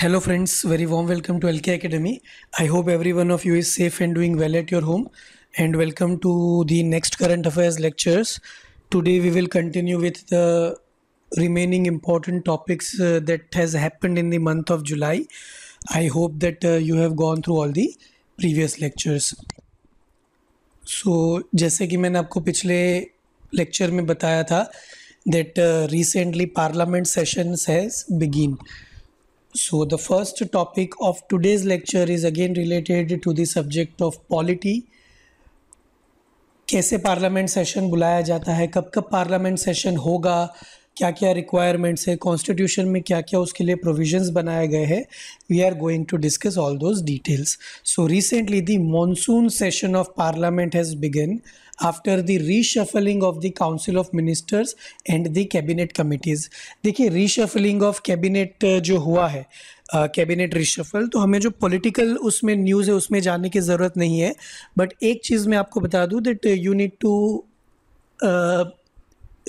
Hello friends very warm welcome to L K academy I hope every one of you is safe and doing well at your home and welcome to the next current affairs lectures today we will continue with the remaining important topics that has happen in the month of July I hope that you have gone through all the previous lectures so जैसे कि मैंने आपको पिछले लेक्चर में बताया था that recently parliament sessions has begin So the first topic of today's lecture is again related to the subject of polity. कैसे पार्लियामेंट सेशन बुलाया जाता है कब कब पार्लियामेंट सेशन होगा क्या क्या रिक्वायरमेंट्स है कॉन्स्टिट्यूशन में क्या क्या उसके लिए प्रोविजंस बनाए गए हैं we are going to discuss all those details so recently the monsoon session of parliament has begun after the reshuffling of the council of ministers and the cabinet committees देखिए reshuffling of cabinet जो हुआ है cabinet uh, reshuffle तो हमें जो political उसमें news है उसमें जाने की ज़रूरत नहीं है बट एक चीज़ मैं आपको बता दूँ that you need to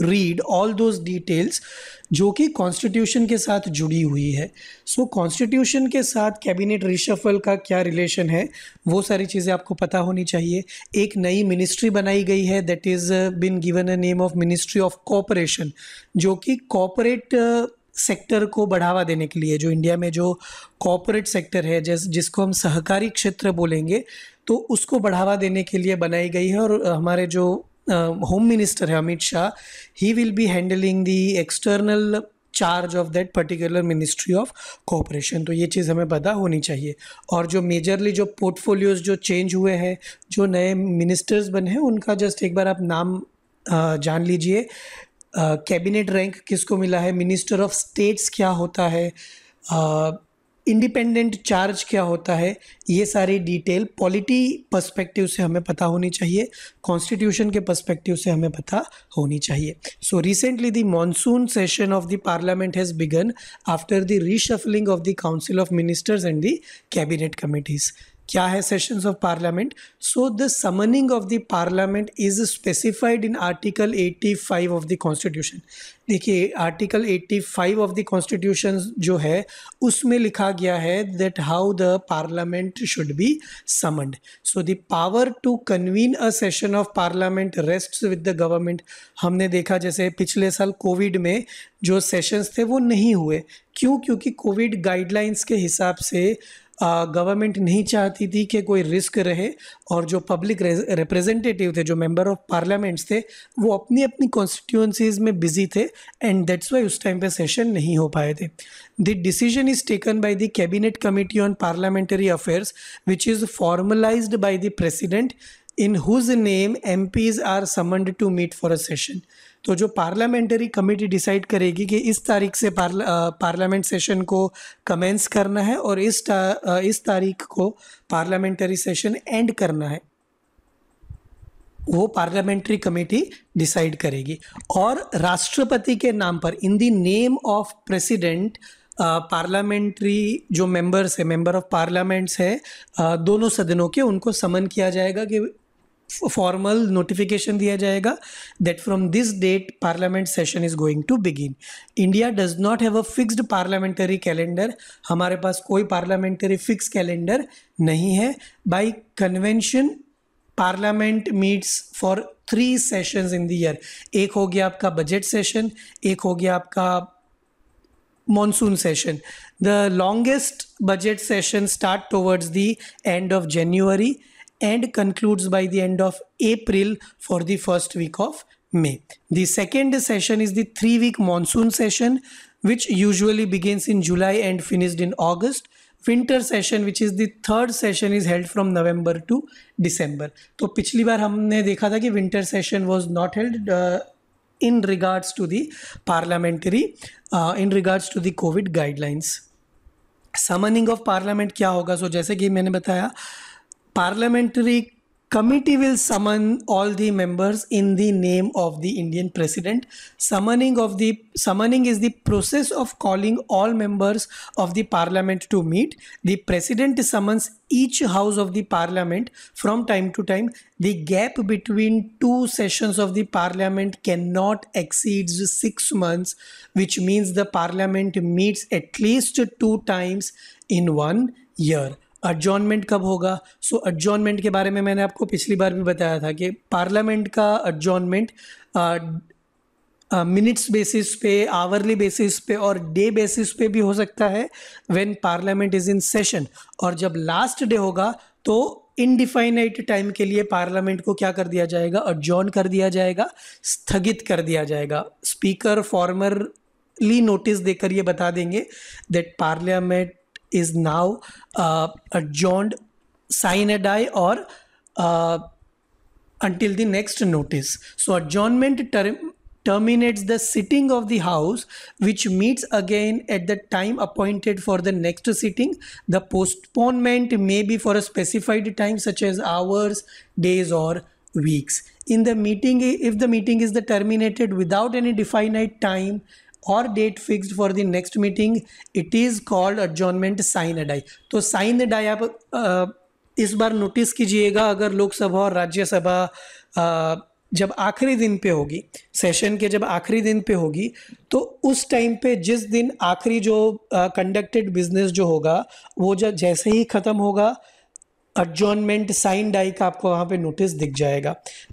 read all those details जो कि कॉन्स्टिट्यूशन के साथ जुड़ी हुई है सो so, कॉन्स्टिट्यूशन के साथ कैबिनेट रिशफल का क्या रिलेशन है वो सारी चीज़ें आपको पता होनी चाहिए एक नई मिनिस्ट्री बनाई गई है that is been given a name of ministry of cooperation जो कि कॉपरेट सेक्टर uh, को बढ़ावा देने के लिए जो इंडिया में जो कॉपोरेट सेक्टर है जैस जिसको हम सहकारी क्षेत्र बोलेंगे तो उसको बढ़ावा देने के लिए बनाई गई है और uh, हमारे जो होम मिनिस्टर है Amit Shah he will be handling the external charge of that particular ministry of cooperation तो ये चीज़ हमें पता होनी चाहिए और जो मेजरली जो पोर्टफोलियोज जो चेंज हुए हैं जो नए मिनिस्टर्स बने हैं उनका जस्ट एक बार आप नाम जान लीजिए कैबिनेट रैंक किसको मिला है मिनिस्टर ऑफ स्टेट्स क्या होता है इंडिपेंडेंट चार्ज क्या होता है ये सारी डिटेल पॉलिटी पर्सपेक्टिव से हमें पता होनी चाहिए कॉन्स्टिट्यूशन के पर्सपेक्टिव से हमें पता होनी चाहिए so recently the monsoon session of the parliament has begun after the reshuffling of the council of ministers and the cabinet committees क्या है sessions of parliament so the summoning of the parliament is specified in article 85 of the constitution देखिए article 85 of the constitution जो है उसमें लिखा गया है that how the parliament should be summoned so the power to convene a session of parliament rest with the government हमने देखा जैसे पिछले साल कोविड में जो सेशंस थे वो नहीं हुए क्यों क्योंकि कोविड गाइडलाइंस के हिसाब से गवर्नमेंट नहीं चाहती थी कि कोई रिस्क रहे और जो पब्लिक रिप्रेजेंटेटिव थे जो मेंबर ऑफ पार्लियामेंट्स थे वो अपनी अपनी कॉन्स्टिट्यूंसीज में बिजी थे एंड दैट्स वाई उस टाइम पे सेशन नहीं हो पाए थे the decision is taken by the cabinet committee on parliamentary affairs which is formalised by the president in whose name M R summoned to meet for a session तो जो parliamentary committee decide करेगी कि इस तारीख से parliament session को commence करना है और इस ता, इस तारीख को पार्लियामेंटरी सेशन एंड करना है वो पार्लियामेंट्री कमेटी डिसाइड करेगी और राष्ट्रपति के नाम पर in the name of president parliamentary जो मेंबर्स है मेंबर ऑफ पार्लियामेंट्स है दोनों सदनों के उनको समन किया जाएगा कि फॉर्मल नोटिफिकेशन दिया जाएगा that from this date parliament session is going to begin India does not have a fixed parliamentary calendar हमारे पास कोई पार्लियामेंट्री फिक्स कैलेंडर नहीं है by convention parliament meets for three sessions in the year एक हो गया आपका budget session एक हो गया आपका monsoon session the longest budget session start towards the end of January and concludes by the end of April for the first week of May. The second session is the three week monsoon session, which usually begins in July and finished in August. Winter session which is the third session is held from November to December तो पिछली बार हमने देखा था कि winter session was not held in regards to the parliamentary in regards to the covid guidelines summoning of parliament क्या होगा सो so, जैसे कि मैंने बताया uh, parliamentary committee will summon all the members in the name of the indian president summoning of the summoning is the process of calling all members of the parliament to meet the president summons each house of the parliament from time to time the gap between two sessions of the parliament cannot exceed 6 months which means the parliament meets at least two times in one year adjournment कब होगा सो so, adjournment के बारे में मैंने आपको पिछली बार भी बताया था कि पार्लियामेंट का एडजॉनमेंट मिनट्स बेसिस पे आवरली बेसिस पे और डे बेसिस पे भी हो सकता है when parliament is in session और जब लास्ट डे होगा तो इनडिफाइनाइट टाइम के लिए पार्लियामेंट को क्या कर दिया जाएगा एडजॉन कर दिया जाएगा स्थगित कर दिया जाएगा स्पीकर फॉर्मरली नोटिस देकर ये बता देंगे that parliament is now uh, adjourned sine die or uh, until the next notice. So adjournment term terminates the sitting of the house which meets again at the time appointed for the next sitting the postponement may be for a specified time such as hours days or weeks in the meeting if the meeting is the terminated without any definite time और date fixed for the next meeting it is called adjournment sine die तो sine एडाई आप इस बार notice कीजिएगा अगर लोकसभा और राज्यसभा जब आखिरी दिन पे होगी सेशन के जब आखिरी दिन पे होगी तो उस टाइम पे जिस दिन आखिरी जो कंडक्टेड बिजनेस जो होगा वो जब जैसे ही ख़त्म होगा एडजॉनमेंट साइन डाई का आपको वहाँ पे नोटिस दिख जाएगा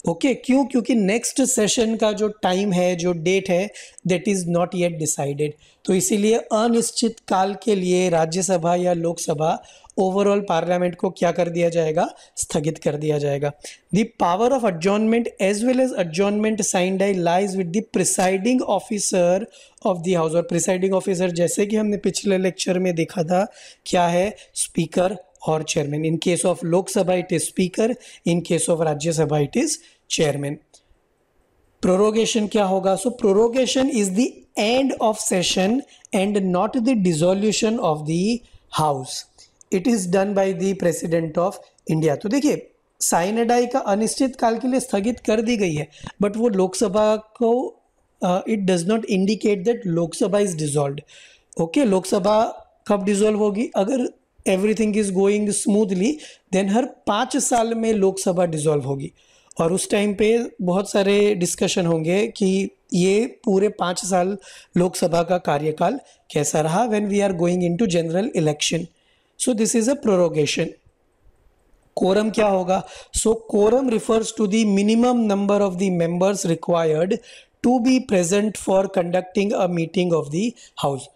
ओके okay, क्यों क्योंकि नेक्स्ट सेशन का जो टाइम है जो डेट है that is not yet decided तो इसीलिए अनिश्चित काल के लिए राज्यसभा या लोकसभा ओवरऑल पार्लियामेंट को क्या कर दिया जाएगा स्थगित कर दिया जाएगा the power of adjournment as well as adjournment sine die lies with the presiding officer of the house और प्रिसाइडिंग ऑफिसर जैसे कि हमने पिछले लेक्चर में देखा था क्या है स्पीकर और chairman in case of Lok Sabha it is speaker in case of Rajya Sabha it is chairman prorogation क्या होगा so prorogation is the end of session and not the dissolution of the house it is done by the president of India तो देखिए साइनडाई का अनिश्चित काल के लिए स्थगित कर दी गई है बट वो लोकसभा को it does not indicate that Lok Sabha is dissolve okay Lok Sabha कब डिजोल्व होगी अगर everything is going smoothly then हर पाँच साल में लोकसभा डिजॉल्व होगी और उस टाइम पे बहुत सारे डिस्कशन होंगे कि ये पूरे पाँच साल लोकसभा का कार्यकाल कैसा रहा when we are going into general election so this is a prorogation quorum क्या होगा so quorum refers to the minimum number of the members required to be present for conducting a meeting of the house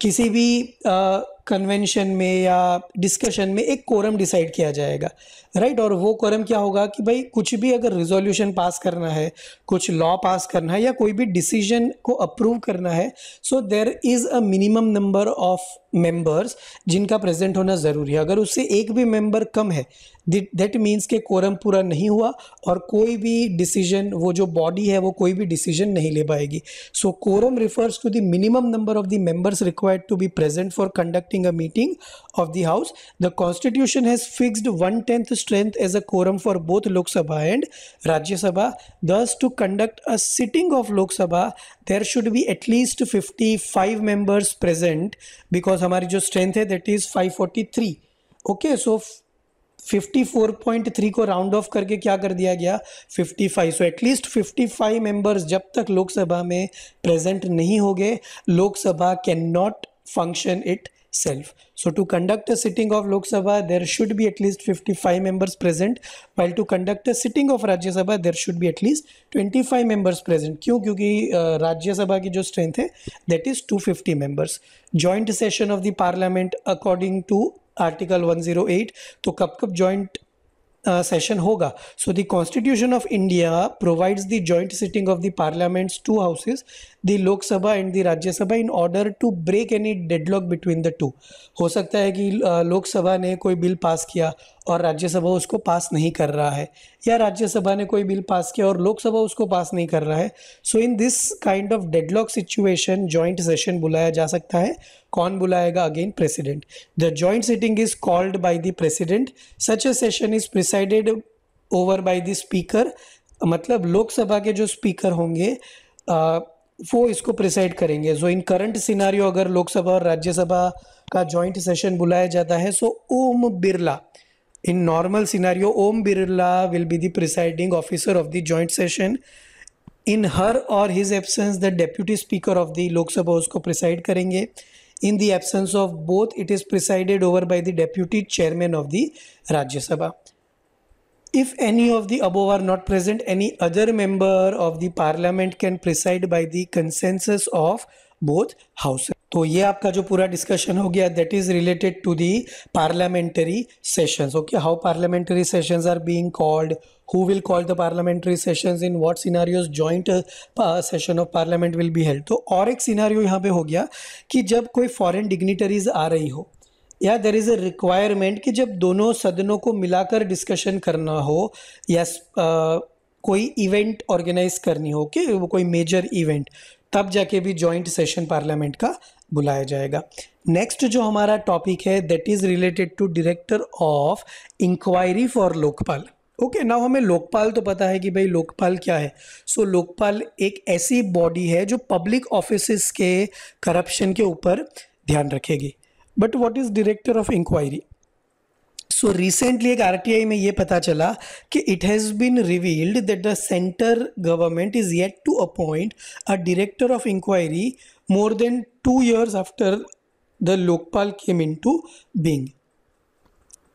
किसी भी uh, convention में या discussion में एक quorum decide किया जाएगा राइट और वो कोरम क्या होगा कि भाई कुछ भी अगर रिजोल्यूशन पास करना है कुछ लॉ पास करना है या कोई भी डिसीजन को अप्रूव करना है so there is a minimum number of members जिनका प्रेजेंट होना ज़रूरी है अगर उससे एक भी मेंबर कम है दैट मीन्स के कोरम पूरा नहीं हुआ और कोई भी डिसीजन वो जो बॉडी है वो कोई भी डिसीजन नहीं ले पाएगी so quorum refers to the minimum number of the members required to be present for conduct conducting a meeting of the House. The Constitution has fixed one-tenth strength as a quorum for both Lok Sabha and Rajya Sabha. Thus, to conduct a sitting of Lok Sabha, there should be at least 55 members present because हमारी जो strength है that is 543. Okay, so 54.3 को round of करके क्या कर दिया गया 55 so at least 55 members जब तक लोकसभा में प्रेजेंट नहीं हो गए Lok Sabha can not function it self. So to conduct a sitting of Lok Sabha, there should be at least 55 members present. While to conduct a sitting of Rajya Sabha, there should be at least 25 members present. क्यों क्योंकि Rajya Sabha की जो strength है that is 250 members. Joint session of the Parliament according to Article 108 तो कब कब joint session होगा so the constitution of India provides the joint sitting of the parliaments two houses the Lok Sabha and the Rajya Sabha in order to break any deadlock between the two हो सकता है कि लोकसभा ने कोई बिल पास किया और राज्यसभा उसको पास नहीं कर रहा है या राज्यसभा ने कोई बिल पास किया और लोकसभा उसको पास नहीं कर रहा है so in this kind of deadlock situation joint session बुलाया जा सकता है कौन बुलाएगा again president the joint sitting is called by the president such a session is presided over by the speaker मतलब लोकसभा के जो स्पीकर होंगे uh, वो इसको प्रिसाइड करेंगे सो इन करंट सिनारियो अगर लोकसभा और राज्यसभा का जॉइंट सेशन बुलाया जाता है so Om Birla in normal scenario Om Birla will be the presiding officer of the joint session in her और his absence the deputy speaker of the Lok Sabha उसको प्रिसाइड करेंगे in the absence of both it is presided over by the deputy chairman of the Rajya Sabha if any of the above are not present any other member of the parliament can preside by the consensus of both houses तो ये आपका जो पूरा discussion हो गया that is related to the parliamentary sessions okay how parliamentary sessions are being called who will call the parliamentary sessions in what scenarios joint session of parliament will be held तो और एक scenario यहाँ पे हो गया कि जब कोई फॉरेन डिग्निटरीज आ रही हो या देर इज़ अ रिक्वायरमेंट कि जब दोनों सदनों को मिलाकर डिस्कशन करना हो या कोई इवेंट ऑर्गेनाइज करनी हो कि वो कोई मेजर इवेंट तब जाके भी जॉइंट सेशन पार्लियामेंट का बुलाया जाएगा नेक्स्ट जो हमारा टॉपिक है that is related to director of inquiry for Lokpal okay okay, हमें लोकपाल तो पता है कि भाई लोकपाल क्या है सो so, लोकपाल एक ऐसी बॉडी है जो पब्लिक ऑफिस के करप्शन के ऊपर ध्यान रखेगी but what is director of inquiry so recently एक आई में ये पता चला कि it has been revealed that the centre government is yet to appoint a director of inquiry more than two years after the Lokpal came into being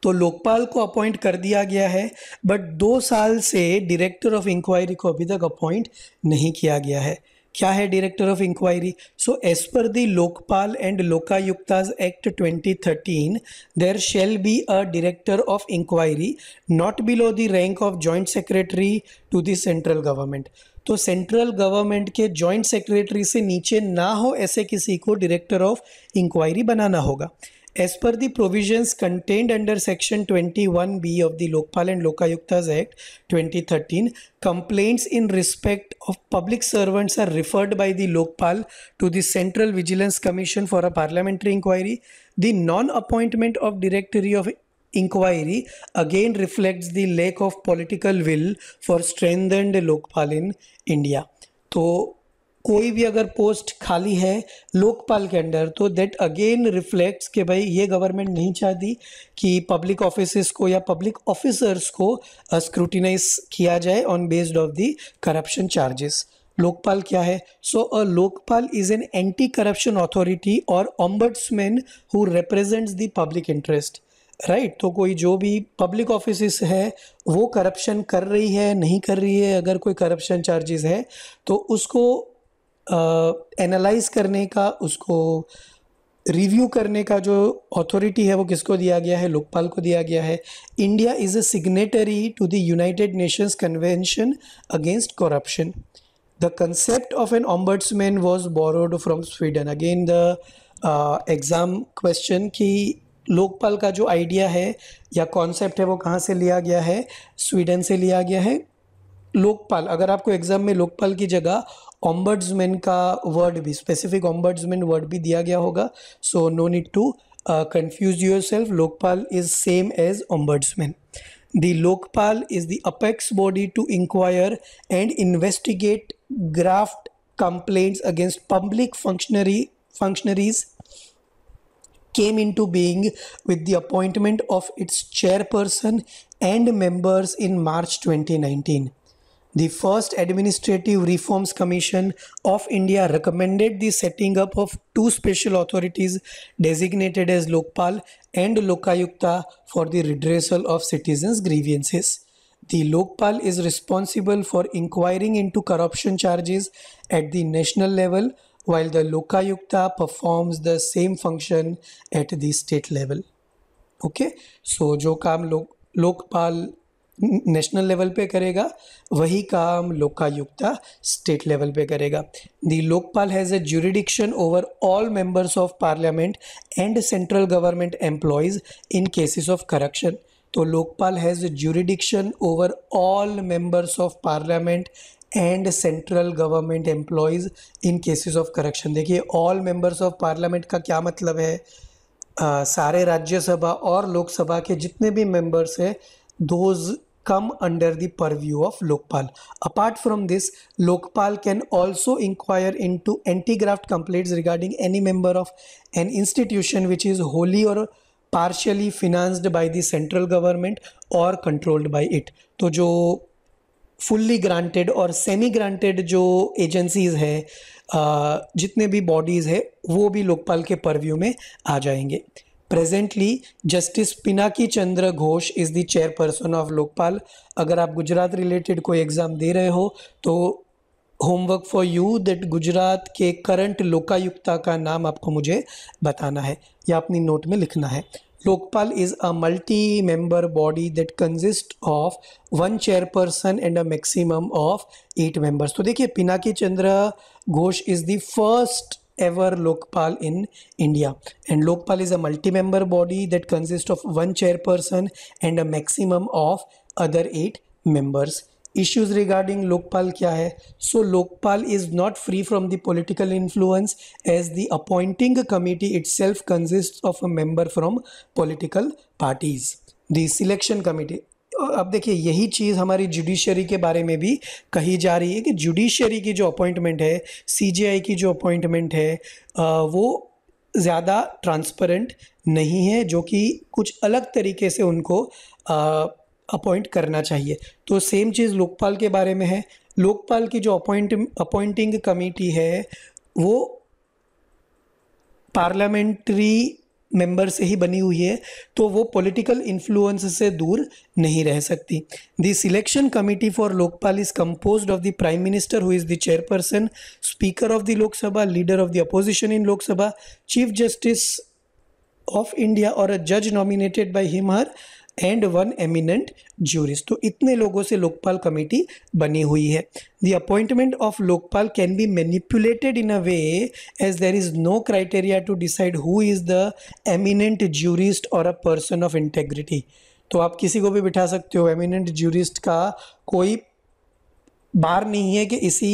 तो लोकपाल को appoint कर दिया गया है बट दो साल से डायरेक्टर ऑफ इंक्वायरी को अभी तक अपॉइंट नहीं किया गया है क्या है director of inquiry so as per the Lokpal and Lokayuktas act 2013 there shall be a director of inquiry not below the rank of joint secretary to the central government तो सेंट्रल गवर्नमेंट के जॉइंट सेक्रेटरी से नीचे ना हो ऐसे किसी को director of inquiry बनाना होगा As per the provisions contained under Section 21B of the Lokpal and Lokayuktas Act 2013, complaints in respect of public servants are referred by the Lokpal to the Central Vigilance Commission for a parliamentary inquiry. The non appointment of Directory of inquiry again reflects the lack of political will for strengthened Lokpal in India. So कोई भी अगर post खाली है लोकपाल के under तो that again reflects कि भाई ये गवर्नमेंट नहीं चाहती कि पब्लिक ऑफिस को या पब्लिक ऑफिसर्स को स्क्रूटिनाइज uh, किया जाए on based of the corruption charges Lokpal क्या है so a Lokpal is an anti corruption authority और ombudsman who represents the public interest right तो कोई जो भी पब्लिक ऑफिस है वो करप्शन कर रही है नहीं कर रही है अगर कोई करप्शन चार्जेस है तो उसको एनालाइज करने का उसको रिव्यू करने का जो अथॉरिटी है वो किसको दिया गया है लोकपाल को दिया गया है India is a signatory to the United Nations convention against corruption the concept of an ombudsman was borrowed from Sweden again the exam question कि लोकपाल का जो आइडिया है या कॉन्सेप्ट है वो कहाँ से लिया गया है स्वीडन से लिया गया है लोकपाल अगर आपको एग्ज़ाम में लोकपाल की जगह ऑम्बर्ड्समैन का वर्ड भी स्पेसिफिक ऑम्बर्ड्समैन वर्ड भी दिया गया होगा so no need to confuse yourself Lokpal is same as ombudsman the Lokpal is the apex body to inquire and investigate graft complain against public functionary functionaries came into being with the appointment of its chairperson and members in March twenty nineteen The first Administrative Reforms Commission of India recommended the setting up of two special authorities designated as Lokpal and Lokayukta for the redressal of citizens' grievances. The Lokpal is responsible for inquiring into corruption charges at the national level, while the Lokayukta performs the same function at the state level. Okay, so जो काम लोक national level पे करेगा वही काम लोकायुक्ता state level पे करेगा the Lokpal has a jurisdiction over all members of parliament and central government employees in cases of corruption तो Lokpal has a jurisdiction over all members of parliament and central government employees in cases of corruption देखिए all members of parliament का क्या मतलब है आ, सारे राज्यसभा और लोकसभा के जितने भी मेंबर्स हैं those come under the purview of Lokpal. Apart from this, Lokpal can also inquire into anti-graft complaints regarding any member of an institution which is wholly or partially financed by the central government or controlled by it. तो जो fully granted और semi granted जो agencies है जितने भी bodies है वो भी लोकपाल के परव्यू में आ जाएंगे Presently, Justice Pinaki Chandra Ghosh is the chairperson of Lokpal. अगर आप गुजरात रिलेटेड कोई एग्ज़ाम दे रहे हो तो homework for you that Gujarat के करंट लोकायुक्ता का नाम आपको मुझे बताना है या अपनी नोट में लिखना है Lokpal is a multi member body that consists of one chairperson and a maximum of eight members. तो देखिए पिनाकी चंद्र Ghosh is the first ever Lokpal in India. And Lokpal is a multi-member body that consists of one chairperson and a maximum of other eight members. Issues regarding Lokpal kya hai? So Lokpal is not free from the political influence as the appointing committee itself consists of a member from political parties. The selection committee, अब देखिए यही चीज़ हमारी judiciary के बारे में भी कही जा रही है कि जुडिशरी की जो अपॉइंटमेंट है सीजीआई की जो अपॉइंटमेंट है वो ज़्यादा ट्रांसपेरेंट नहीं है जो कि कुछ अलग तरीके से उनको अपॉइंट करना चाहिए तो सेम चीज़ लोकपाल के बारे में है लोकपाल की जो अपॉइंट अपॉइंटिंग कमेटी है वो पार्लियामेंट्री मेंबर से ही बनी हुई है तो वो पॉलिटिकल इन्फ्लुएंस से दूर नहीं रह सकती the selection committee for Lokpal is compose of the prime minister who is the chairperson speaker of the Lok Sabha leader of the opposition in Lok Sabha chief justice of India और अ जज nominated by him her and one eminent jurist तो इतने लोगों से Lokpal committee बनी हुई है the appointment of Lokpal can be manipulated in a way as there is no criteria to decide who is the eminent jurist और a person of integrity तो आप किसी को भी बिठा सकते हो एमिनेंट ज्यूरिस्ट का कोई बार नहीं है कि इसी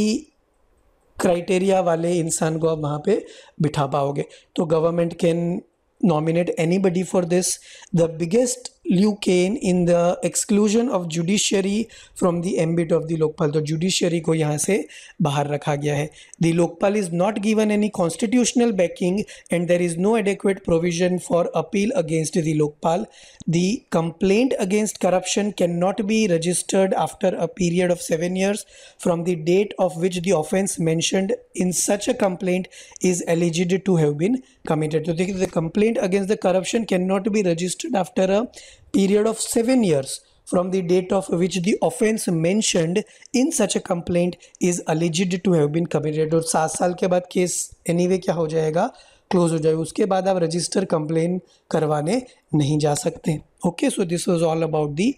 क्राइटेरिया वाले इंसान को आप वहाँ पे बिठा पाओगे तो government can nominate anybody for this the biggest Liu in the exclusion of judiciary from the ambit of the Lokpal. So judiciary ko yahan se bahar rakha gaya hai. The Lokpal is not given any constitutional backing and there is no adequate provision for appeal against the Lokpal. The complaint against corruption cannot be registered after a period of seven years from the date of which the offence mentioned in such a complaint is alleged to have been committed. So the complaint against the corruption cannot be registered after a period of 7 years from the date of which the offense mentioned in such a complaint is alleged to have been committed और सात साल के बाद case any way क्या हो जाएगा close हो जाएगा उसके बाद आप रजिस्टर कंप्लेन करवाने नहीं जा सकते okay so this was all about the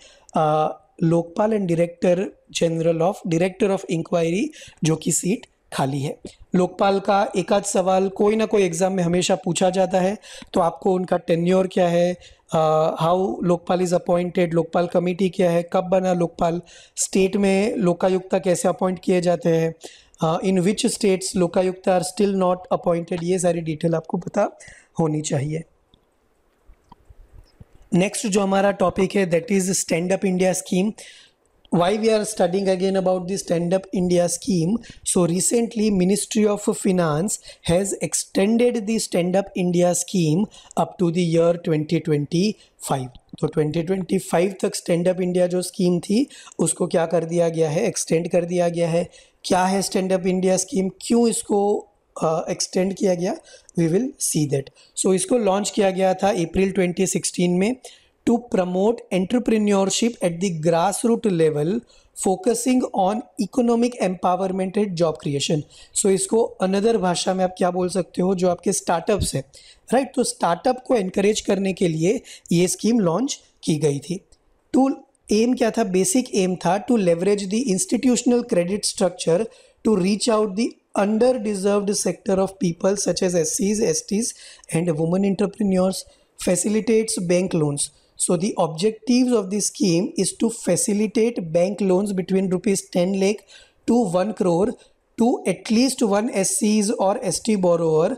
Lokpal and director general of director of inquiry जो कि सीट खाली है लोकपाल का एक आध सवाल कोई ना कोई एग्ज़ाम में हमेशा पूछा जाता है तो आपको उनका टेन्योर क्या है how Lokpal is appointed Lokpal committee क्या है कब बना लोकपाल स्टेट में लोकायुक्ता कैसे अपॉइंट किए जाते हैं in which states Lokayukta are still not appointed ये सारी डिटेल आपको पता होनी चाहिए नेक्स्ट जो हमारा टॉपिक है that is stand up India scheme why we are studying again about the stand up india scheme so recently ministry of finance has extended the stand up india scheme up to the year 2025 तो 2025 तक stand up India जो scheme थी उसको क्या कर दिया गया है एक्सटेंड कर दिया गया है क्या है स्टैंड अप इंडिया स्कीम क्यों इसको एक्सटेंड uh, किया गया we will see that so इसको लॉन्च किया गया था अप्रैल 2016 में to promote entrepreneurship at the grassroots level focusing on economic empowerment and job creation so इसको अनदर भाषा में आप क्या बोल सकते हो जो आपके स्टार्टअप्स है राइट तो स्टार्टअप को एनकरेज करने के लिए ये स्कीम लॉन्च की गई थी टू एम क्या था बेसिक एम था to leverage the institutional credit structure to reach out the underserved sector of people such as S Cs S Ts and women entrepreneurs facilitates bank loans So the objectives of the scheme is to facilitate bank loans between rupees 10 lakh to 1 crore to at least one SCs or ST borrower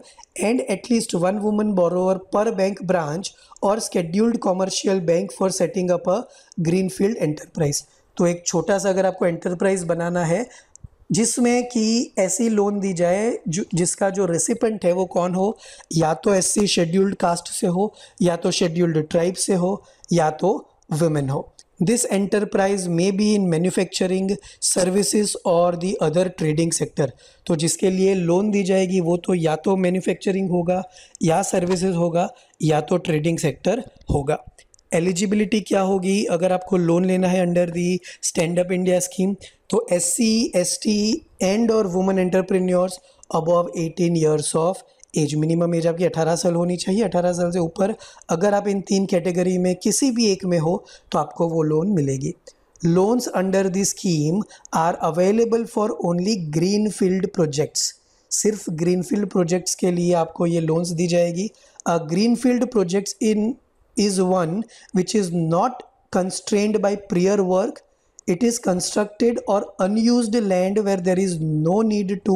and at least one woman borrower per bank branch or scheduled commercial bank for setting up a greenfield enterprise. तो एक छोटा सा अगर आपको enterprise बनाना है जिसमें कि ऐसी लोन दी जाए जो जिसका जो रेसिपेंट है वो कौन हो या तो एस सी शेड्यूल्ड कास्ट से हो या तो शेड्यूल्ड ट्राइब से हो या तो वुमेन हो this enterprise may be in manufacturing services और दी अदर ट्रेडिंग सेक्टर तो जिसके लिए लोन दी जाएगी वो तो या तो मैन्युफैक्चरिंग होगा या सर्विसेज होगा या तो ट्रेडिंग सेक्टर होगा एलिजिबिलिटी क्या होगी अगर आपको लोन लेना है under the stand up India scheme तो S C S T and और women entrepreneurs above eighteen years of age minimum age आपकी 18 साल होनी चाहिए 18 साल से ऊपर अगर आप इन तीन कैटेगरी में किसी भी एक में हो तो आपको वो लोन मिलेगी loans under the scheme are available for only greenfield projects सिर्फ ग्रीन फील्ड प्रोजेक्ट्स के लिए आपको ये लोन्स दी जाएगी greenfield projects in is one which is not constrained by prior work it is constructed or unused land where there is no need to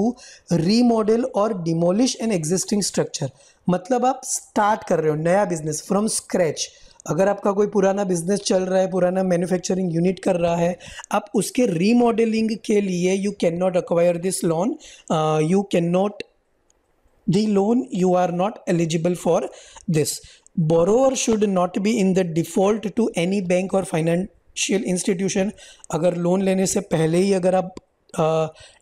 remodel or demolish an existing structure मतलब आप start कर रहे हो नया business from scratch अगर आपका कोई पुराना बिजनेस चल रहा है पुराना मैन्युफैक्चरिंग यूनिट कर रहा है आप उसके रीमॉडलिंग के लिए you can not acquire this loan you can not the loan you are not eligible for this borrower should not be in the default to any bank और फाइनेंशियल इंस्टीट्यूशन अगर loan लेने से पहले ही अगर आप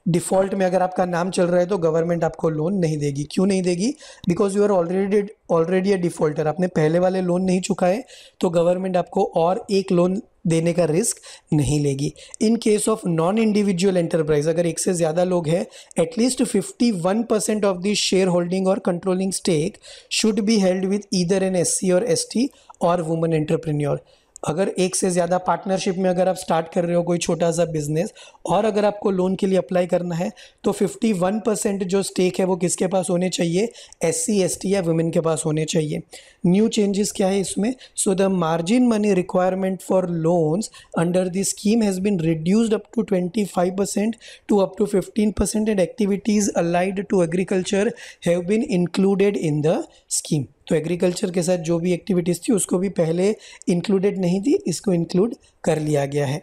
default uh, में अगर आपका नाम चल रहा है तो गवर्नमेंट आपको लोन नहीं देगी क्यों नहीं देगी because you are already already a defaulter आपने पहले वाले लोन नहीं चुकाए तो गवर्नमेंट आपको और एक लोन देने का रिस्क नहीं लेगी in case of non individual enterprise अगर एक से ज़्यादा लोग हैं at least 51 percent of the shareholding और controlling stake should be held with either an S C और एस टी और वुमेन एंटरप्रेन्योर अगर एक से ज़्यादा पार्टनरशिप में अगर आप स्टार्ट कर रहे हो कोई छोटा सा बिजनेस और अगर आपको लोन के लिए अप्लाई करना है तो 51 परसेंट जो स्टेक है वो किसके पास होने चाहिए एस सी एस टी या वुमेन के पास होने चाहिए न्यू चेंजेस क्या है इसमें so the margin money requirement for loans under the scheme has been reduced up to twenty five percent to up to fifteen percent and activities allied to agriculture have been included in the scheme तो agriculture के साथ जो भी activities थी उसको भी पहले included नहीं थी इसको इंक्लूड कर लिया गया है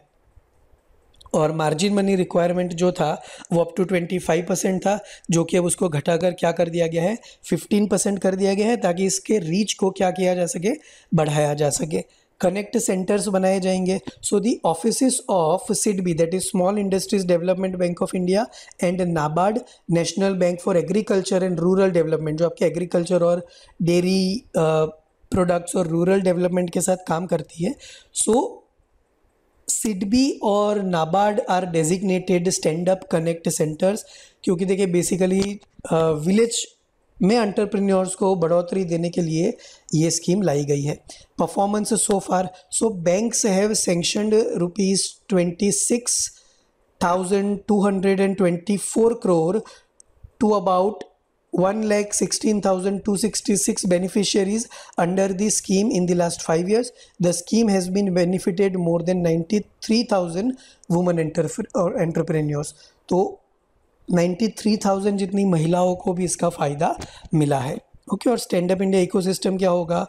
और मार्जिन मनी रिक्वायरमेंट जो था वो up to twenty five percent था जो कि अब उसको घटाकर क्या कर दिया गया है फिफ्टीन परसेंट कर दिया गया है ताकि इसके रीच को क्या किया जा सके बढ़ाया जा सके कनेक्ट सेंटर्स बनाए जाएंगे so the office of SIDBI that is small industries development bank of India and NABARD national bank for agriculture and rural development जो आपके एग्रीकल्चर और डेयरी प्रोडक्ट्स और रूरल डेवलपमेंट के साथ काम करती है सो so, सिडबी और NABARD are designated stand up connect centres क्योंकि देखिए बेसिकली विलेज మే ఎంటర్‌ప్రెనియర్స్ కో బడోత్రి దేనే కే liye యే స్కీమ్ లాయి గయీ హై performance so far so banks have sanctioned rupees 26224 crore to about 1,16,266 beneficiaries under the scheme in the last 5 years the scheme has been benefited more than 93000 women entrepreneurs తో 93,000 जितनी महिलाओं को भी इसका फ़ायदा मिला है ओके okay, और स्टैंड अप इंडिया इकोसिस्टम क्या होगा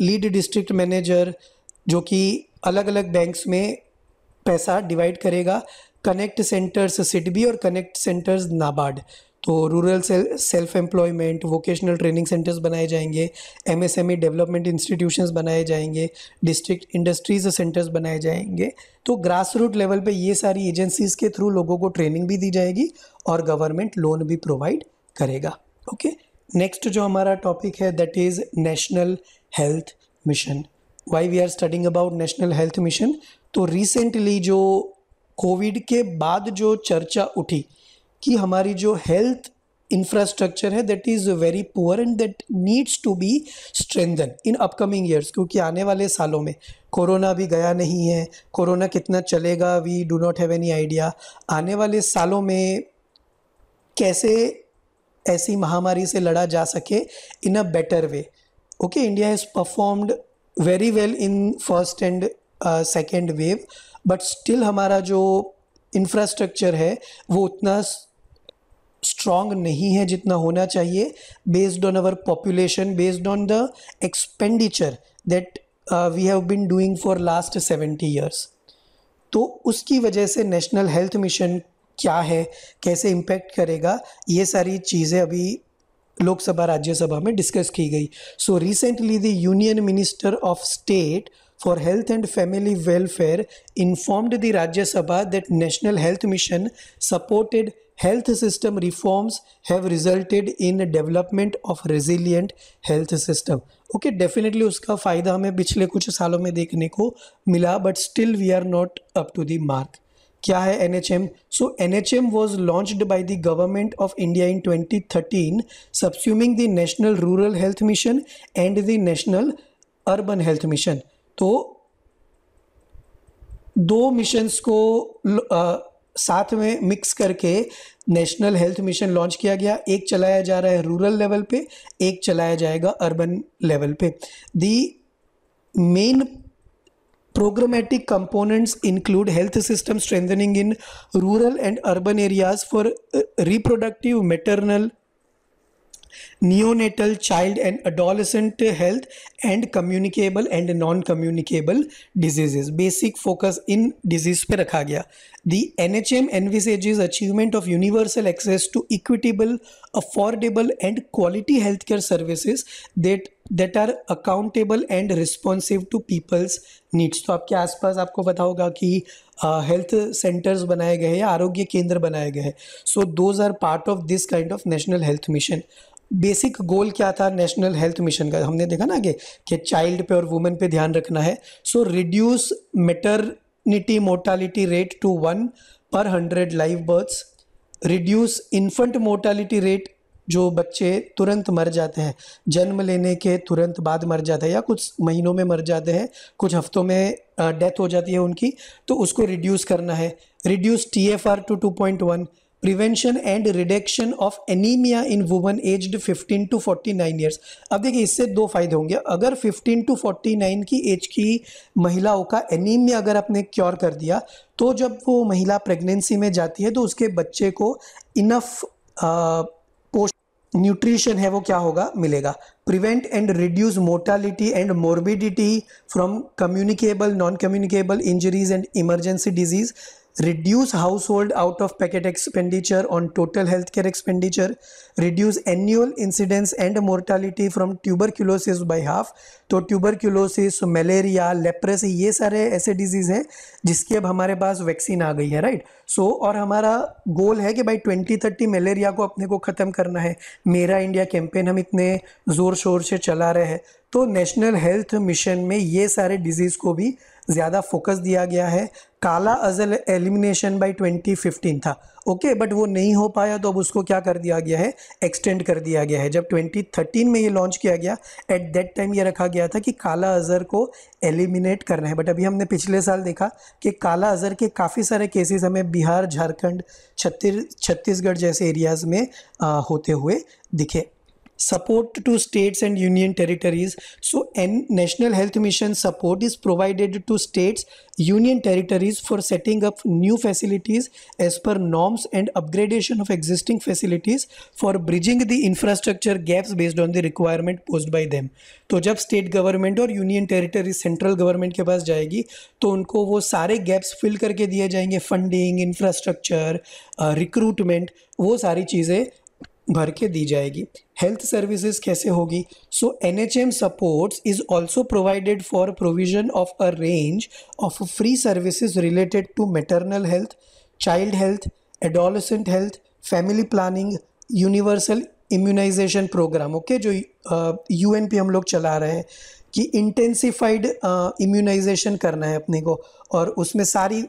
लीड डिस्ट्रिक्ट मैनेजर जो कि अलग अलग बैंक्स में पैसा डिवाइड करेगा कनेक्ट सेंटर्स सिडबी और कनेक्ट सेंटर्स नाबार्ड तो rural self employment vocational training centres बनाए जाएंगे एमएसएमई डेवलपमेंट इंस्टीट्यूशंस बनाए जाएंगे डिस्ट्रिक्ट इंडस्ट्रीज सेंटर्स बनाए जाएंगे तो ग्रास रूट लेवल पे ये सारी एजेंसीज़ के थ्रू लोगों को ट्रेनिंग भी दी जाएगी और गवर्नमेंट लोन भी प्रोवाइड करेगा ओके नेक्स्ट जो हमारा टॉपिक है that is national health mission why we are studying about national health mission तो रिसेंटली जो कोविड के बाद जो चर्चा उठी कि हमारी जो हेल्थ इंफ्रास्ट्रक्चर है that is very poor and that needs to be strengthen in upcoming years क्योंकि आने वाले सालों में कोरोना भी गया नहीं है कोरोना कितना चलेगा we do not have any idea आने वाले सालों में कैसे ऐसी महामारी से लड़ा जा सके in a better way okay India has performed very well in first and second wave but still हमारा जो इंफ्रास्ट्रक्चर है वो उतना स्ट्रांग नहीं है जितना होना चाहिए based on our population based on the expenditure that we have been doing for last seventy years तो उसकी वजह से नेशनल हेल्थ मिशन क्या है कैसे इम्पैक्ट करेगा ये सारी चीज़ें अभी लोकसभा राज्यसभा में डिस्कस की गई so recently the union minister of state for health and family welfare informed the Rajya Sabha that national health mission supported health system reforms have resulted in development of resilient health system okay okay, definitely उसका फ़ायदा हमें पिछले कुछ सालों में देखने को मिला but still we are not up to the mark क्या है N H M so N H M was launched by the government of India in 2013 subsuming the national rural health mission and the national urban health mission तो दो missions को साथ में mix करके national health mission launch किया गया एक चलाया जा रहा है रूरल लेवल पे एक चलाया जाएगा अर्बन लेवल पे the main programmatic components include health system strengthening in rural and urban areas for reproductive maternal neonatal child and adolescent health and communicable and non communicable diseases basic focus in disease पे रखा गया the nhm envisages achievement of universal access to equitable affordable and quality healthcare services that that are accountable and responsive to people's needs तो आपके आसपास आपको पता होगा कि हेल्थ सेंटर्स बनाए गए हैं आरोग्य केंद्र बनाए गए हैं so those are part of this kind of national health mission basic goal क्या था नेशनल हेल्थ मिशन का हमने देखा ना आगे कि चाइल्ड पे और वुमेन पे ध्यान रखना है so reduce maternity mortality rate to one per hundred live births reduce infant mortality rate जो बच्चे तुरंत मर जाते हैं जन्म लेने के तुरंत बाद मर जाते हैं या कुछ महीनों में मर जाते हैं कुछ हफ्तों में डेथ हो जाती है उनकी तो उसको रिड्यूस करना है reduce T F R to two point one prevention and reduction of anaemia in women aged 15 to 49 years अब देखिए इससे दो फायदे होंगे अगर 15 टू 49 की एज की महिलाओं का एनीमिया अगर आपने क्योर कर दिया तो जब वो महिला प्रेगनेंसी में जाती है तो उसके बच्चे को इनफ पोस्ट न्यूट्रिशन है वो क्या होगा मिलेगा prevent and reduce mortality and morbidity from communicable non communicable injuries and emergency diseases reduce household out of pocket expenditure on total healthcare expenditure, reduce annual incidence and mortality from tuberculosis by half. तो tuberculosis, malaria, leprosy ये सारे ऐसे disease हैं जिसकी अब हमारे पास vaccine आ गई है राइट सो so, और हमारा गोल है कि भाई 2030 मलेरिया को अपने को ख़त्म करना है मेरा इंडिया कैंपेन हम इतने ज़ोर शोर से चला रहे हैं तो नेशनल हेल्थ मिशन में ये सारे डिजीज़ को भी ज़्यादा फोकस दिया गया है काला अजल एलिमिनेशन बाय 2015 था ओके बट वो नहीं हो पाया तो अब उसको क्या कर दिया गया है एक्सटेंड कर दिया गया है जब 2013 में ये लॉन्च किया गया एट दैट टाइम ये रखा गया था कि काला अजहर को एलिमिनेट करना है बट अभी हमने पिछले साल देखा कि काला अजहर के काफ़ी सारे केसेस हमें बिहार झारखंड छत्तीस छत्तीसगढ़ जैसे एरियाज़ में आ, होते हुए दिखे support to states and union territories so N national health mission support is provided to states union territories for setting up new facilities as per norms and upgradation of existing facilities for bridging the infrastructure gaps based on the requirement posed by them to jab state government or union territory central government ke paas jayegi to unko wo sare gaps fill karke diye jayenge funding infrastructure uh, recruitment wo sari cheeze भर के दी जाएगी health services कैसे होगी so N H M supports is also provided for provision of a range of free services related to maternal health child health adolescent health family planning universal immunisation programme okay जो U N P हम लोग चला रहे हैं कि intensified immunisation uh, करना है अपने को और उसमें सारी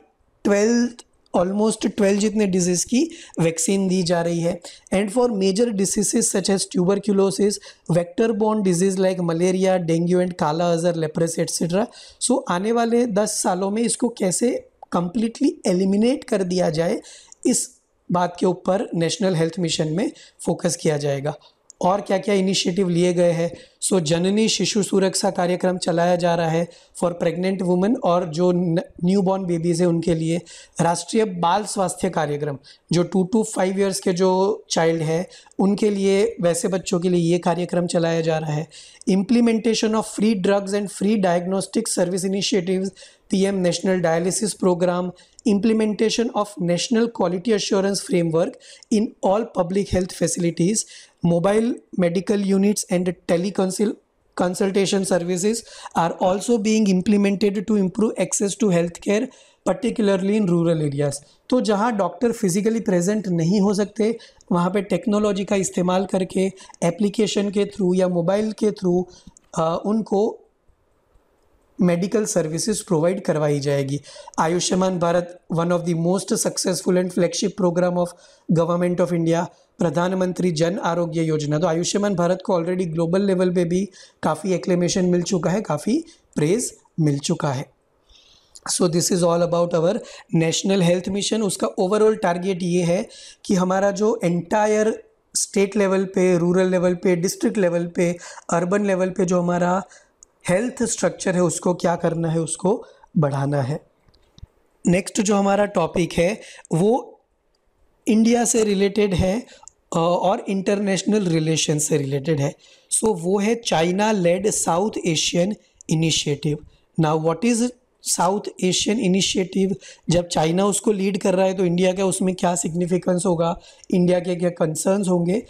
ट्वेल्थ ऑलमोस्ट ट्वेल्व जितने डिजीज़ की वैक्सीन दी जा रही है and for major diseases such as tuberculosis vector borne disease like malaria dengue and kala azar लेप्रेस etcetera so आने वाले दस सालों में इसको कैसे कंप्लीटली एलिमिनेट कर दिया जाए इस बात के ऊपर नेशनल हेल्थ मिशन में फोकस किया जाएगा और क्या क्या इनिशिएटिव लिए गए हैं सो जननी शिशु सुरक्षा कार्यक्रम चलाया जा रहा है फॉर प्रेग्नेंट वुमेन और जो न्यू बॉर्न बेबीज़ हैं उनके लिए राष्ट्रीय बाल स्वास्थ्य कार्यक्रम जो टू टू फाइव ईयर्स के जो चाइल्ड है उनके लिए वैसे बच्चों के लिए ये कार्यक्रम चलाया जा रहा है implementation of free drugs and free diagnostic service P M national dialysis programme implementation of national quality assurance framework in all public health facilities Mobile medical units and tele consultation services are also being implemented to improve access to healthcare particularly in rural areas तो जहाँ doctor physically present नहीं हो सकते वहाँ पे technology का इस्तेमाल करके एप्लीकेशन के थ्रू या मोबाइल के थ्रू उनको मेडिकल सर्विसेज प्रोवाइड करवाई जाएगी Ayushman Bharat one of the most successful and flagship programme of government of India Pradhan Mantri Jan आरोग्य योजना तो आयुष्मान भारत को ऑलरेडी ग्लोबल लेवल पे भी काफ़ी एक्लेमेशन मिल चुका है काफ़ी प्रेज मिल चुका है so this is all about our national health mission उसका ओवरऑल टारगेट ये है कि हमारा जो एंटायर स्टेट लेवल पे रूरल लेवल पे डिस्ट्रिक्ट लेवल पे अर्बन लेवल पे जो हमारा हेल्थ स्ट्रक्चर है उसको क्या करना है उसको बढ़ाना है नेक्स्ट जो हमारा टॉपिक है वो इंडिया से रिलेटेड है और इंटरनेशनल रिलेशन से रिलेटेड है सो so, वो है China led South Asian initiative now what is South Asian initiative जब चाइना उसको लीड कर रहा है तो इंडिया का उसमें क्या सिग्निफिकेंस होगा इंडिया के क्या कंसर्न्स होंगे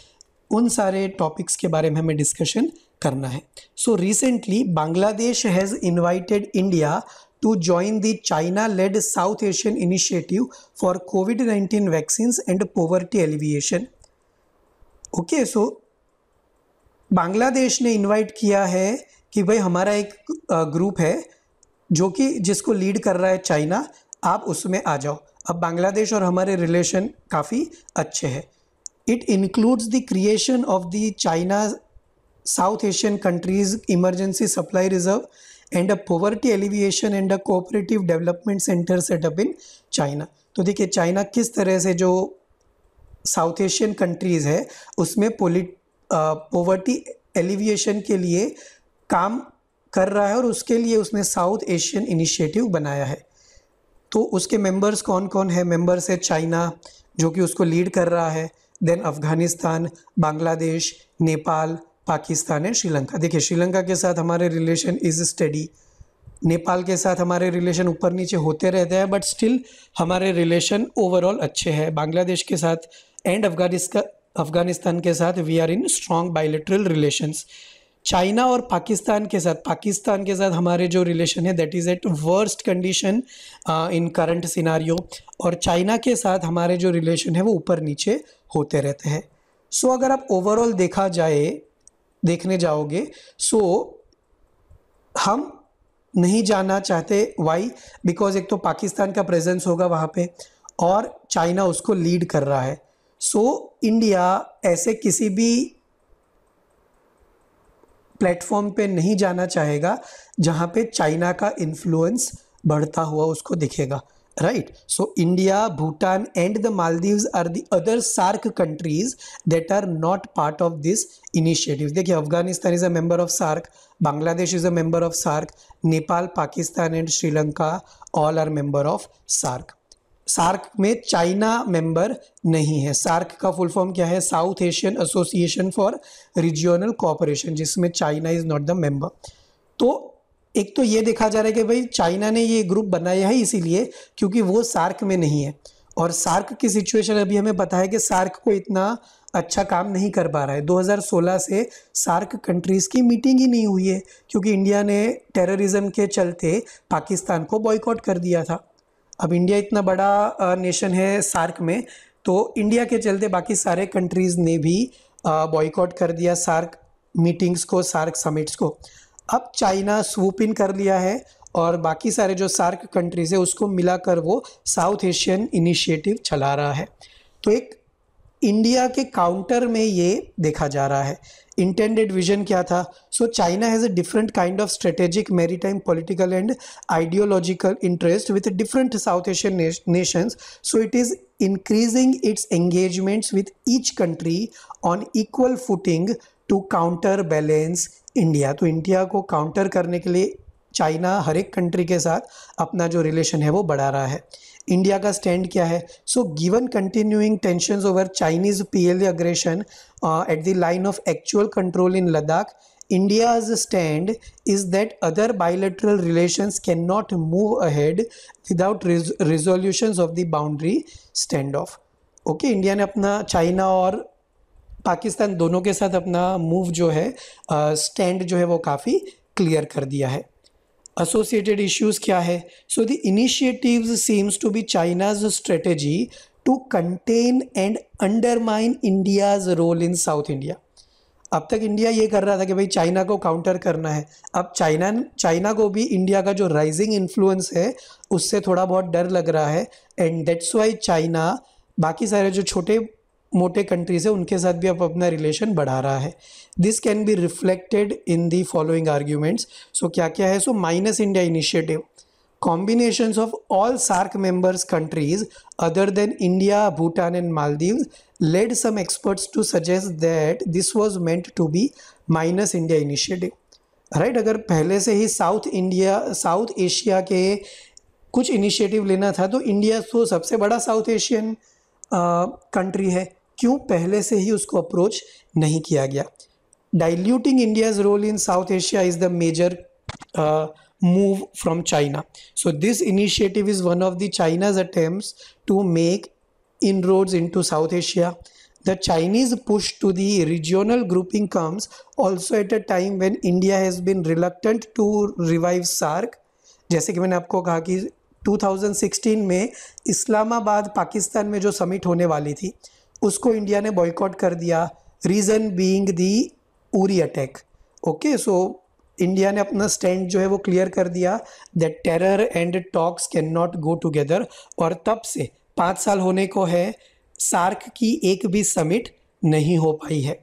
उन सारे टॉपिक्स के बारे में हमें डिस्कशन करना है so recently Bangladesh has invited India to join the China led South Asian initiative for COVID nineteen vaccines and poverty alleviation okay so Bangladesh ने इनवाइट किया है कि भाई हमारा एक ग्रुप है जो कि जिसको लीड कर रहा है चाइना आप उसमें आ जाओ अब बांग्लादेश और हमारे रिलेशन काफ़ी अच्छे हैं it includes the creation of the China South Asian countries emergency supply reserve and a poverty alleviation and a cooperative development centre setup in China तो देखिए चाइना किस तरह से जो साउथ एशियन कंट्रीज है उसमें पोलिट पोवर्टी एलिविएशन के लिए काम कर रहा है और उसके लिए उसने साउथ एशियन इनिशिएटिव बनाया है तो उसके मेंबर्स कौन कौन है मेंबर्स है चाइना जो कि उसको लीड कर रहा है देन अफ़गानिस्तान बांग्लादेश नेपाल पाकिस्तान एंड श्रीलंका देखिए श्रीलंका के साथ हमारे रिलेशन इज़ स्टडी नेपाल के साथ हमारे रिलेशन ऊपर नीचे होते रहते हैं बट स्टिल हमारे रिलेशन ओवरऑल अच्छे हैं बांग्लादेश के साथ एंड अफगानिस्तान अफगानिस्तान के साथ we are in strong bilateral relations China और पाकिस्तान के साथ पाकिस्तान के साथ हमारे जो रिलेशन है that is at worst condition in current scenario और चाइना के साथ हमारे जो रिलेशन है वो ऊपर नीचे होते रहते हैं सो so, अगर आप ओवरऑल देखा जाए देखने जाओगे सो so, हम नहीं जाना चाहते वाई बिकॉज एक तो पाकिस्तान का प्रेजेंस होगा वहाँ पे और चाइना उसको लीड कर रहा है सो इंडिया ऐसे किसी भी प्लेटफॉर्म पे नहीं जाना चाहेगा जहाँ पे चाइना का इन्फ्लुएंस बढ़ता हुआ उसको दिखेगा right so India Bhutan and the Maldives are the other SAARC countries that are not part of this initiative देखिए Afghanistan is a member of SAARC Bangladesh is a member of SAARC Nepal Pakistan and Sri Lanka all are member of SAARC SAARC में China member नहीं है SAARC का full form क्या है South Asian association for regional cooperation जिसमें China is not the member तो एक तो ये देखा जा रहा है कि भाई चाइना ने ये ग्रुप बनाया है इसीलिए क्योंकि वो सार्क में नहीं है और सार्क की सिचुएशन अभी हमें पता है कि सार्क को इतना अच्छा काम नहीं कर पा रहा है 2016 से सार्क कंट्रीज़ की मीटिंग ही नहीं हुई है क्योंकि इंडिया ने टेररिज्म के चलते पाकिस्तान को बॉयकॉट कर दिया था अब इंडिया इतना बड़ा नेशन है सार्क में तो इंडिया के चलते बाकी सारे कंट्रीज़ ने भी बॉयकॉट कर दिया सार्क मीटिंग्स को सार्क समिट्स को अब चाइना स्वूप इन कर लिया है और बाकी सारे जो सार्क कंट्रीज़ है उसको मिलाकर वो साउथ एशियन इनिशिएटिव चला रहा है तो एक इंडिया के काउंटर में ये देखा जा रहा है इंटेंडेड विजन क्या था so China has a different kind of strategic maritime political and ideological interest with different South Asian nations so it is increasing its engagements with each country on equal footing to counter balance India तो India को counter करने के लिए China हर एक country के साथ अपना जो रिलेशन है वो बढ़ा रहा है इंडिया का स्टैंड क्या है so given continuing tension over Chinese P L aggression uh, at the line of actual control in Ladakh, India's stand is that other bilateral relations cannot move ahead without res resolutions of the boundary standoff. Okay okay, India ने अपना China और पाकिस्तान दोनों के साथ अपना move जो है stand uh, जो है वो काफ़ी क्लियर कर दिया है associated issues kya hai so the initiatives seems to be china's strategy to contain and undermine India's role in South India अब तक इंडिया ये कर रहा था कि भाई चाइना को काउंटर करना है अब चाइना चाइना को भी इंडिया का जो राइजिंग इन्फ्लुएंस है उससे थोड़ा बहुत डर लग रहा है एंड दैट्स वाई चाइना बाकी सारे जो छोटे मोटे कंट्रीज है उनके साथ भी अब अपना रिलेशन बढ़ा रहा है this can be reflected in the following arguments so क्या क्या है so minus India initiative combinations of all SARC members countries other than India, Bhutan and Maldives led some experts to suggest that this was meant to be minus India initiative right अगर पहले से ही South India South Asia के कुछ initiative लेना था तो India तो सबसे बड़ा साउथ एशियन कंट्री है क्यों पहले से ही उसको अप्रोच नहीं किया गया diluting India's role in South Asia is the major move from China. So this initiative is one of the China's attempts to make inroads into South Asia. The Chinese push to the regional grouping comes also at a time when India has been reluctant to revive SARC. जैसे कि मैंने आपको कहा कि 2016 में इस्लामाबाद पाकिस्तान में जो summit होने वाली थी उसको इंडिया ने बॉयकॉट कर दिया reason being the Uri attack okay so India ने अपना स्टैंड जो है वो क्लियर कर दिया that terror and talks can not go together और तब से पाँच साल होने को है सार्क की एक भी समिट नहीं हो पाई है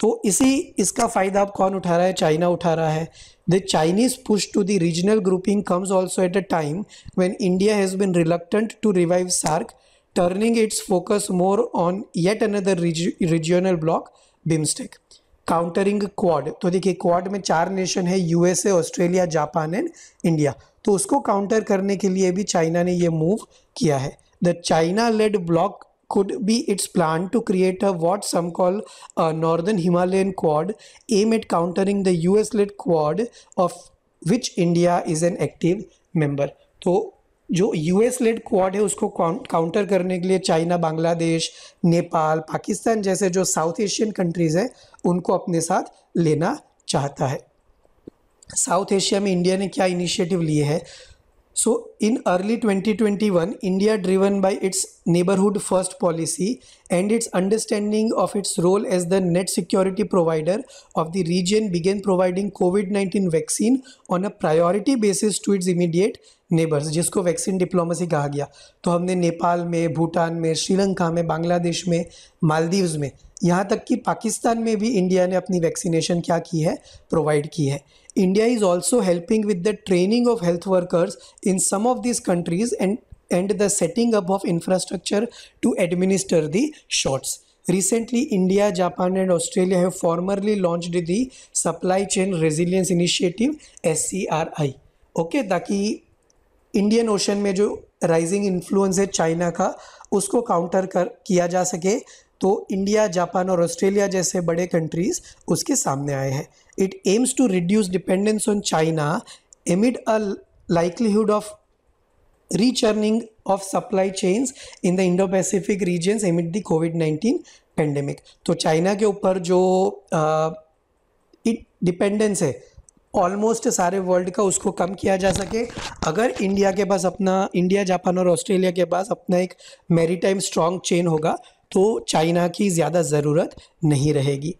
तो इसी इसका फ़ायदा अब कौन उठा रहा है चाइना उठा रहा है the Chinese push to the regional grouping comes also at a time when India has been reluctant to revive SAARC turning its focus more on yet another regional bloc BIMSTEC countering Quad तो देखिए Quad में चार nation है USA Australia Japan and India तो उसको counter करने के लिए भी चाइना ने ये मूव किया है the China led bloc could be its plan to create a what some call northern Himalayan Quad aim at countering the U S led Quad of which India is an active member तो जो US led quad है उसको counter करने के लिए China Bangladesh Nepal Pakistan जैसे जो south Asian countries है उनको अपने साथ लेना चाहता है साउथ एशिया में इंडिया ने क्या इनिशिएटिव लिए है so in early 2021 India driven by its neighbourhood first policy and its understanding of its role as the net security provider of the region began providing COVID 19 vaccine on a priority basis to its immediate neighbours जिसको vaccine diplomacy कहा गया तो हमने नेपाल में भूटान में श्रीलंका में बांग्लादेश में मालदीव्स में यहाँ तक कि पाकिस्तान में भी इंडिया ने अपनी वैक्सीनेशन क्या की है प्रोवाइड की है India is also helping with the training of health workers in some of this countries and and the setting up of infrastructure to administer the shots recently India Japan and Australia have formally launch the supply chain resilience initiative S C R I okay ताकि Indian Ocean में जो rising influence है China का उसको counter कर किया जा सके तो इंडिया जापान और ऑस्ट्रेलिया जैसे बड़े कंट्रीज़ उसके सामने आए हैं it aims to reduce dependence on China amid a livelihood of rechurning of supply chains in the Indo Pacific regions amid the COVID nineteen pandemic तो चाइना के ऊपर जो डिपेंडेंस है ऑलमोस्ट सारे वर्ल्ड का उसको कम किया जा सके अगर इंडिया के पास अपना इंडिया जापान और ऑस्ट्रेलिया के पास अपना एक मेरी टाइम स्ट्रॉन्ग चेन होगा तो चाइना की ज़्यादा ज़रूरत नहीं रहेगी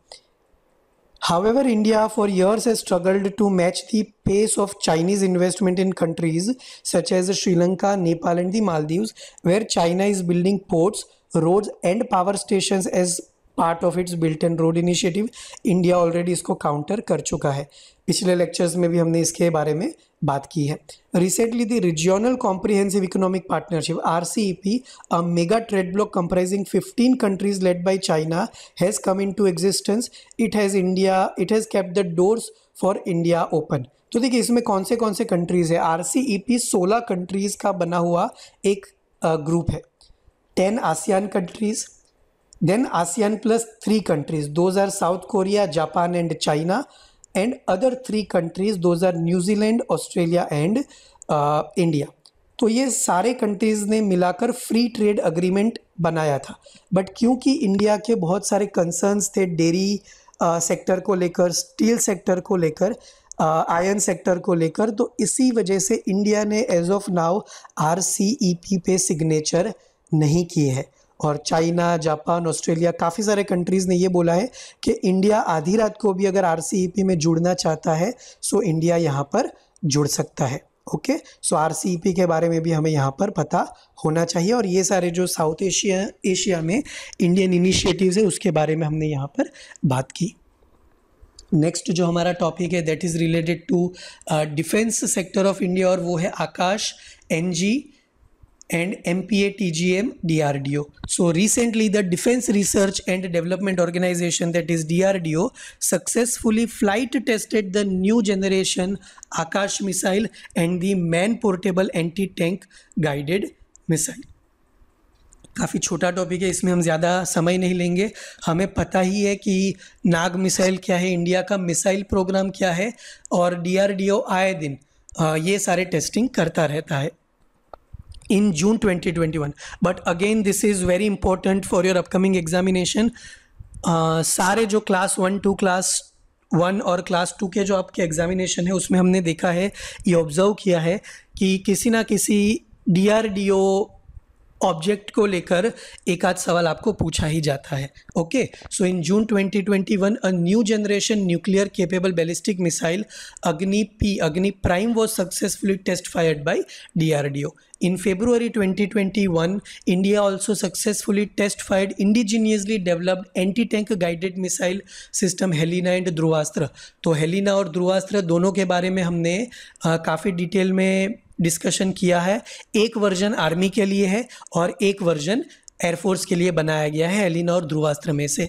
however India for years has struggled to match the pace of Chinese investment in countries such as Sri Lanka Nepal and the Maldives where China is building ports roads and power station as part of its belt and road initiative India already इसको counter कर चुका है पिछले lectures में भी हमने इसके बारे में बात की है recently the regional comprehensive economic partnership R C E P a mega trade bloc comprising fifteen countries led by China has come in to existence it has India it has kept the doors for India open तो देखिए इसमें कौन से कौन से countries है R C E e P सोलह countries का बना हुआ एक ग्रुप है ten ASEAN countries then ASEAN plus three countries those are South Korea Japan and China and other three countries दो हज़ार न्यूजीलैंड ऑस्ट्रेलिया एंड इंडिया तो ये सारे कंट्रीज़ ने मिलाकर फ्री ट्रेड अग्रीमेंट बनाया था बट क्योंकि इंडिया के बहुत सारे कंसर्न्स थे डेयरी सेक्टर uh, को लेकर स्टील सेक्टर को लेकर आयरन uh, सेक्टर को लेकर तो इसी वजह से इंडिया ने एज ऑफ नाउ आर पे सिग्नेचर नहीं किए हैं और चाइना जापान ऑस्ट्रेलिया काफ़ी सारे कंट्रीज़ ने ये बोला है कि इंडिया आधी रात को भी अगर आर e में जुड़ना चाहता है सो इंडिया यहाँ पर जुड़ सकता है ओके सो आर के बारे में भी हमें यहाँ पर पता होना चाहिए और ये सारे जो साउथ एशिया एशिया में इंडियन इनिशिएटिव्स है उसके बारे में हमने यहाँ पर बात की नेक्स्ट जो हमारा टॉपिक है that is related to defence sector of India और वो है Akash NG and MPA TGM DRDO. So recently the Defense Research and Development Organization that is DRDO successfully flight tested the new generation Akash missile and the man portable anti-tank guided missile. काफ़ी छोटा topic है इसमें हम ज़्यादा समय नहीं लेंगे हमें पता ही है कि नाग मिसाइल क्या है इंडिया का मिसाइल प्रोग्राम क्या है और डीआरडीओ आए दिन ये सारे टेस्टिंग करता रहता है in June 2021. But again, this is very important for your upcoming examination. Uh, सारे जो class one two class one और क्लास टू के जो आपके एग्जामिनेशन है उसमें हमने देखा है ये ऑब्ज़र्व किया है कि किसी ना किसी D R D O object को लेकर एक आध सवाल आपको पूछा ही जाता है okay so in June 2021 a new generation nuclear capable ballistic missile Agni P Agni prime was successfully test fired by DRDO In twenty 2021, India also successfully test fired indigenously developed anti tank guided missile system Helina and Dhruvastra तो हेलिना और ध्रुवास्त्र दोनों के बारे में हमने काफ़ी detail में discussion किया है एक वर्जन आर्मी के लिए है और एक वर्जन एयरफोर्स के लिए बनाया गया है एलिन और ध्रुवास्त्र में से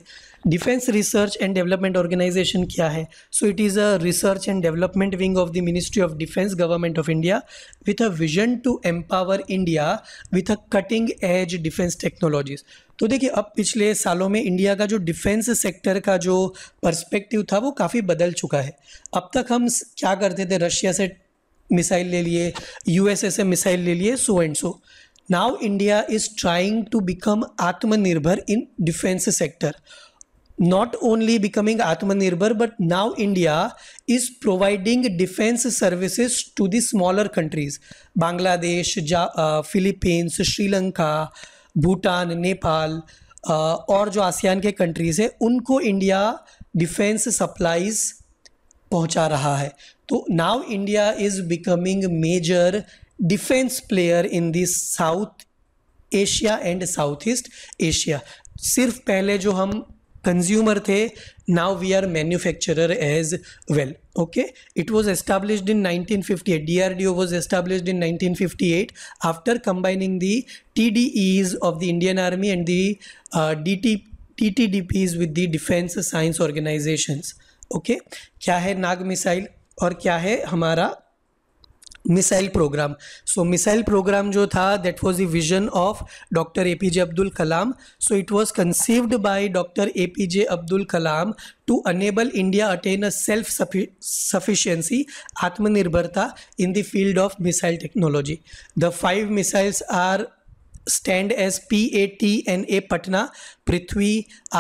defence research and development organisation क्या है so it is a research and development wing of the ministry of defence government of India with a vision to empower India with a cutting edge defence technologies तो देखिए अब पिछले सालों में India का जो डिफेंस सेक्टर का जो पर्सपेक्टिव था वो काफ़ी बदल चुका है अब तक हम क्या करते थे रशिया से मिसाइल ले लिए U S S A missile ले लिए so and so now India is trying to become atmanirbhar in defence sector not only becoming atmanirbhar but now India is providing defence services to the smaller countries Bangladesh जा Philippines Sri Lanka Bhutan Nepal और जो ASEAN के countries है उनको India defence supplies पहुँचा रहा है तो now India is becoming major defence player in this South Asia and South East Asia सिर्फ पहले जो हम कंज्यूमर थे now we are manufacturer as well okay it was established in 1958 DRDO was established in 1958 after combining the TDEs of the Indian army and T D Ps with the defence science organisations okay क्या है Nag missile और क्या है हमारा missile programme सो missile programme जो था that was the vision of doctor A P J Abdul Kalam so it was conceived by doctor A P J Abdul Kalam to enable India attain a self sufficiency atmanirbharta in the field of missile technology the five missiles are stand as P A T N A Patna Prithvi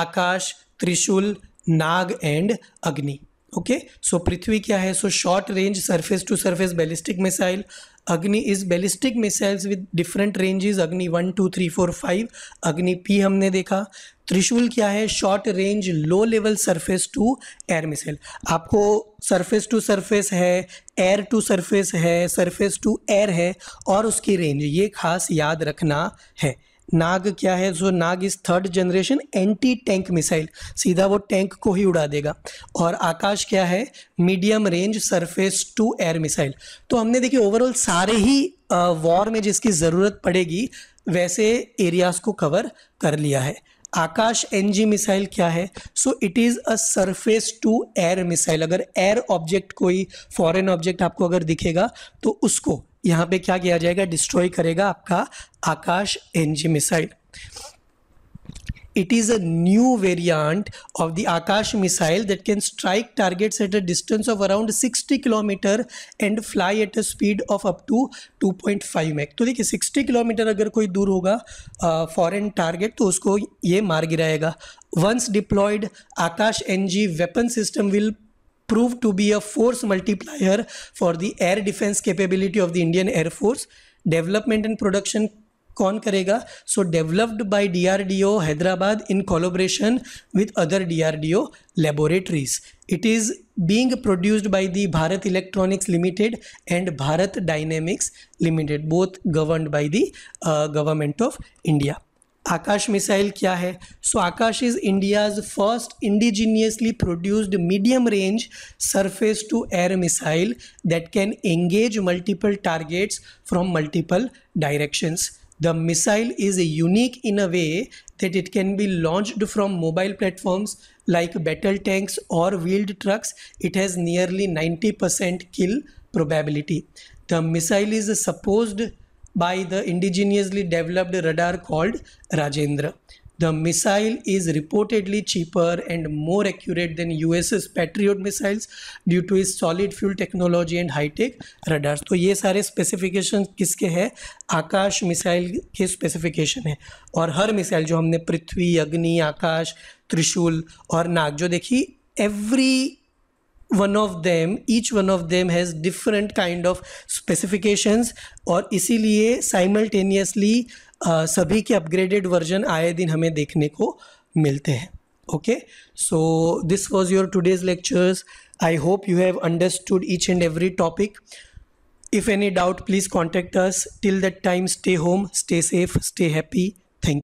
Akash Trishul Nag and Agni okay so Prithvi क्या है so short range surface to surface ballistic missile Agni is ballistic missiles with different ranges Agni one two three four five Agni P हमने देखा त्रिशूल क्या है short range low level surface to air missile आपको surface to surface है air to surface है surface to air है और उसकी रेंज ये खास याद रखना है नाग क्या है so Nag is third generation anti tank missile सीधा वो टैंक को ही उड़ा देगा और आकाश क्या है medium range surface to air missile तो हमने देखिए ओवरऑल सारे ही वॉर में जिसकी ज़रूरत पड़ेगी वैसे एरियाज़ को कवर कर लिया है आकाश एनजी मिसाइल क्या है so it is a surface to air missile अगर एयर ऑब्जेक्ट कोई फॉरेन ऑब्जेक्ट आपको अगर दिखेगा तो उसको यहाँ पे क्या किया जाएगा डिस्ट्रॉय करेगा आपका Akash NG missile it is a new variant of the Akash missile that can strike targets at a distance of around 60 kilometre and fly at a speed of up to 2.5 point mach तो देखिए 60 kilometre अगर कोई दूर होगा foreign uh, target तो उसको ये मार गिराएगा once deployed Akash NG weapon system will proved to be a force multiplier for the air defense capability of the Indian Air Force. Development and production kon karega? So developed by DRDO Hyderabad in collaboration with other DRDO laboratories. It is being produced by the Bharat Electronics Limited and Bharat Dynamics Limited, both governed by the uh, government of India. Akash missile क्या है so Akash is India's first indigenously produced medium range surface to air missile that can engage multiple targets from multiple directions the missile is unique in a way that it can be launched from mobile platforms like battle tanks और wheeled trucks it has nearly ninety percent kill probability the missile is suppose by the indigenously developed radar called Rajendra. The missile is reportedly cheaper and more accurate than US's Patriot missiles due to its solid fuel technology and high-tech radars. तो ये सारे specification किसके हैं आकाश missile के specification है और हर missile जो हमने पृथ्वी अग्नि आकाश त्रिशूल और नाग जो देखी every one of them each one of them has different kind of specifications और इसीलिए साइमल्टेनियसली सभी के अपग्रेडेड वर्जन आए दिन हमें देखने को मिलते हैं okay so this was your today's lectures I hope you have understood each and every topic if any doubt please contact us till that time stay home stay safe stay happy